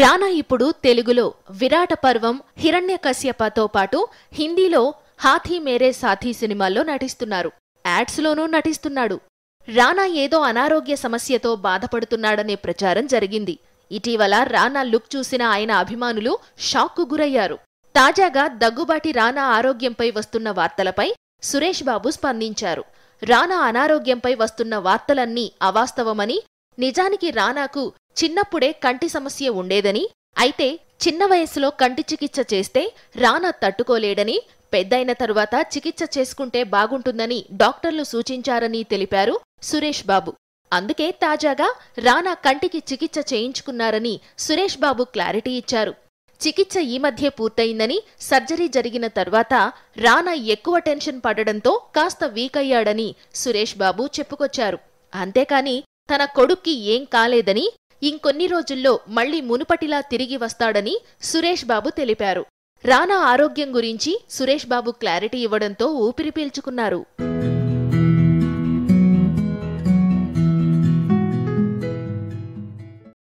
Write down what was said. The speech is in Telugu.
రానా ఇప్పుడు తెలుగులో విరాట పర్వం హిరణ్యకశ్యపతో పాటు హిందీలో హాథీ మేరే సాథీ సినిమాల్లో నటిస్తున్నారు యాడ్స్లోనూ నటిస్తున్నాడు రానా ఏదో అనారోగ్య సమస్యతో బాధపడుతున్నాడనే ప్రచారం జరిగింది ఇటీవల రానా లుక్ చూసిన ఆయన అభిమానులు షాక్కు గురయ్యారు తాజాగా దగ్గుబాటి రానా ఆరోగ్యంపై వస్తున్న వార్తలపై సురేష్ బాబు స్పందించారు రానా అనారోగ్యంపై వస్తున్న వార్తలన్నీ అవాస్తవమని నిజానికి రానాకు చిన్నప్పుడే కంటి సమస్య ఉండేదని అయితే చిన్న వయసులో కంటి చికిత్స చేస్తే రానా తట్టుకోలేడని పెద్దయిన తరువాత చికిత్స చేసుకుంటే బాగుంటుందని డాక్టర్లు సూచించారని తెలిపారు సురేష్ బాబు అందుకే తాజాగా రానా కంటికి చికిత్స చేయించుకున్నారని సురేష్ బాబు క్లారిటీ ఇచ్చారు చికిత్స ఈ మధ్య పూర్తయిందని సర్జరీ జరిగిన తర్వాత రానా ఎక్కువ టెన్షన్ పడడంతో కాస్త వీక్ అయ్యాడని సురేష్ బాబు చెప్పుకొచ్చారు అంతేకాని తన కొడుక్కి ఏం కాలేదని ఇంకొన్ని రోజుల్లో మళ్లీ మునుపటిలా తిరిగి వస్తాడని సురేష్ బాబు తెలిపారు రానా ఆరోగ్యం గురించి సురేష్ బాబు క్లారిటీ ఇవ్వడంతో ఊపిరి పీల్చుకున్నారు